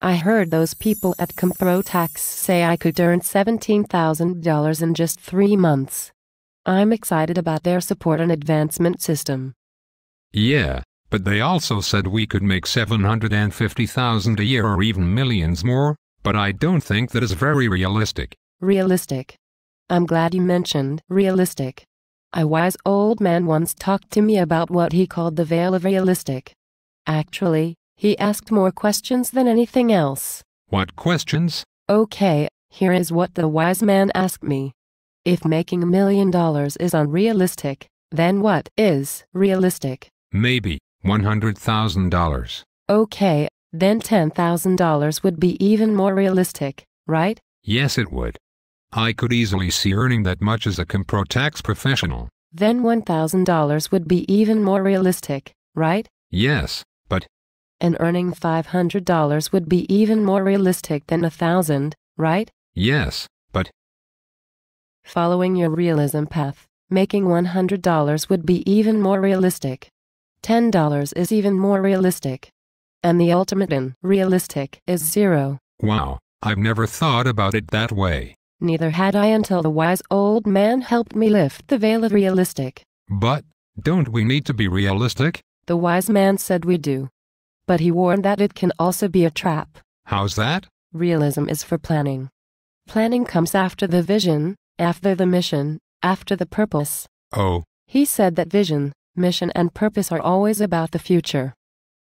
I heard those people at Comprotax say I could earn $17,000 in just three months. I'm excited about their support and advancement system. Yeah, but they also said we could make 750,000 a year or even millions more, but I don't think that is very realistic. Realistic. I'm glad you mentioned realistic. A wise old man once talked to me about what he called the veil of realistic. Actually, he asked more questions than anything else. What questions? Okay, here is what the wise man asked me. If making a million dollars is unrealistic, then what is realistic? Maybe $100,000. Okay, then $10,000 would be even more realistic, right? Yes, it would. I could easily see earning that much as a Compro tax professional. Then $1,000 would be even more realistic, right? Yes, and earning $500 would be even more realistic than a thousand, right? Yes, but following your realism path, making $100 would be even more realistic. $10 is even more realistic. And the ultimate in realistic is zero. Wow, I've never thought about it that way. Neither had I until the wise old man helped me lift the veil of realistic. But, don't we need to be realistic? The wise man said we do. But he warned that it can also be a trap. How's that? Realism is for planning. Planning comes after the vision, after the mission, after the purpose. Oh. He said that vision, mission and purpose are always about the future.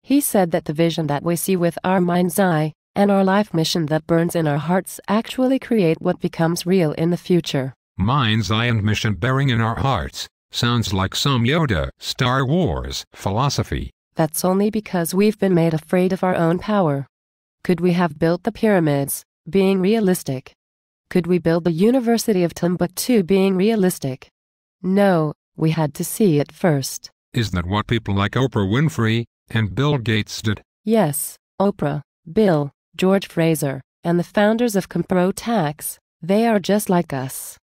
He said that the vision that we see with our mind's eye, and our life mission that burns in our hearts actually create what becomes real in the future. Mind's eye and mission bearing in our hearts sounds like some Yoda, Star Wars philosophy. That's only because we've been made afraid of our own power. Could we have built the pyramids, being realistic? Could we build the University of Timbuktu being realistic? No, we had to see it first. Isn't that what people like Oprah Winfrey and Bill Gates did? Yes, Oprah, Bill, George Fraser, and the founders of Compro Tax, they are just like us.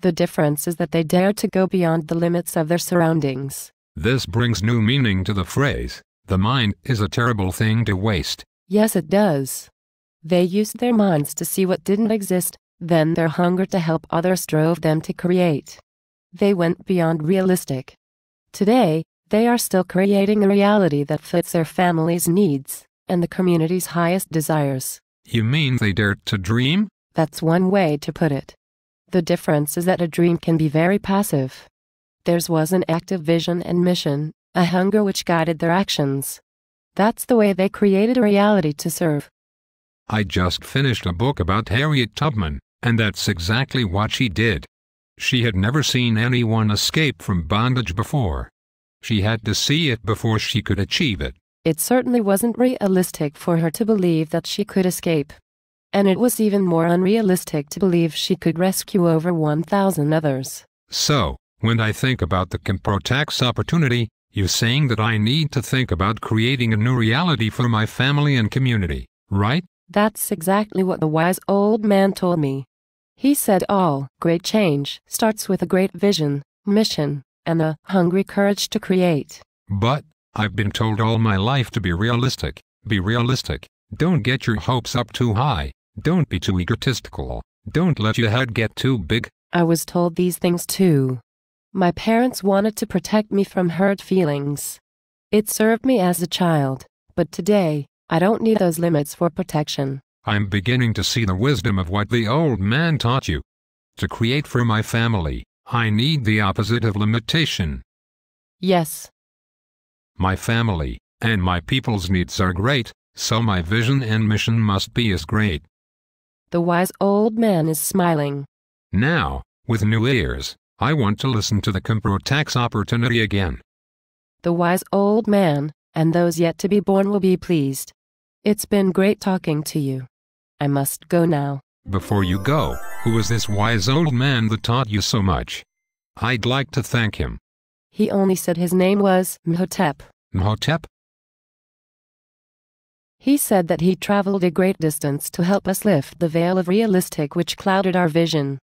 The difference is that they dare to go beyond the limits of their surroundings. This brings new meaning to the phrase, the mind is a terrible thing to waste. Yes, it does. They used their minds to see what didn't exist, then their hunger to help others drove them to create. They went beyond realistic. Today, they are still creating a reality that fits their family's needs and the community's highest desires. You mean they dared to dream? That's one way to put it. The difference is that a dream can be very passive theirs was an active vision and mission, a hunger which guided their actions. That's the way they created a reality to serve. I just finished a book about Harriet Tubman, and that's exactly what she did. She had never seen anyone escape from bondage before. She had to see it before she could achieve it. It certainly wasn't realistic for her to believe that she could escape. And it was even more unrealistic to believe she could rescue over 1,000 others. So, when I think about the Comprotax opportunity, you're saying that I need to think about creating a new reality for my family and community, right? That's exactly what the wise old man told me. He said all great change starts with a great vision, mission, and the hungry courage to create. But, I've been told all my life to be realistic, be realistic, don't get your hopes up too high, don't be too egotistical, don't let your head get too big. I was told these things too. My parents wanted to protect me from hurt feelings. It served me as a child, but today, I don't need those limits for protection. I'm beginning to see the wisdom of what the old man taught you. To create for my family, I need the opposite of limitation. Yes. My family, and my people's needs are great, so my vision and mission must be as great. The wise old man is smiling. Now, with new ears, I want to listen to the Compro tax opportunity again. The wise old man, and those yet to be born will be pleased. It's been great talking to you. I must go now. Before you go, who was this wise old man that taught you so much? I'd like to thank him. He only said his name was Mhotep. Mhotep? He said that he traveled a great distance to help us lift the veil of realistic which clouded our vision.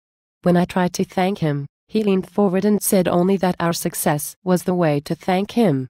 When I tried to thank him, he leaned forward and said only that our success was the way to thank him.